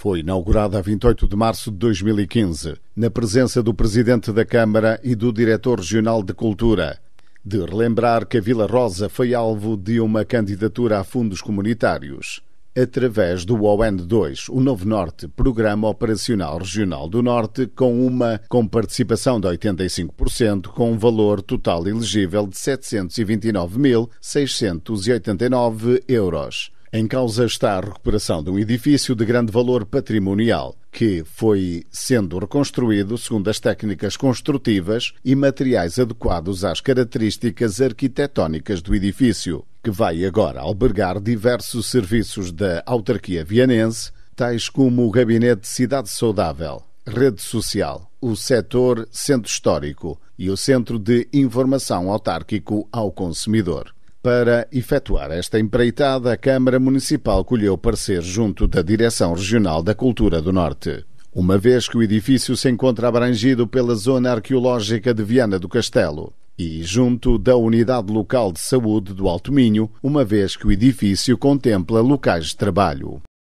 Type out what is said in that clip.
foi inaugurada a 28 de março de 2015, na presença do Presidente da Câmara e do Diretor Regional de Cultura. De relembrar que a Vila Rosa foi alvo de uma candidatura a fundos comunitários, através do ON2, o Novo Norte, Programa Operacional Regional do Norte, com uma com participação de 85%, com um valor total elegível de 729.689 euros em causa está a recuperação de um edifício de grande valor patrimonial, que foi sendo reconstruído segundo as técnicas construtivas e materiais adequados às características arquitetónicas do edifício, que vai agora albergar diversos serviços da autarquia vianense, tais como o Gabinete Cidade Saudável, Rede Social, o Setor Centro Histórico e o Centro de Informação Autárquico ao Consumidor. Para efetuar esta empreitada, a Câmara Municipal colheu parecer junto da Direção Regional da Cultura do Norte. Uma vez que o edifício se encontra abrangido pela Zona Arqueológica de Viana do Castelo e junto da Unidade Local de Saúde do Alto Minho, uma vez que o edifício contempla locais de trabalho.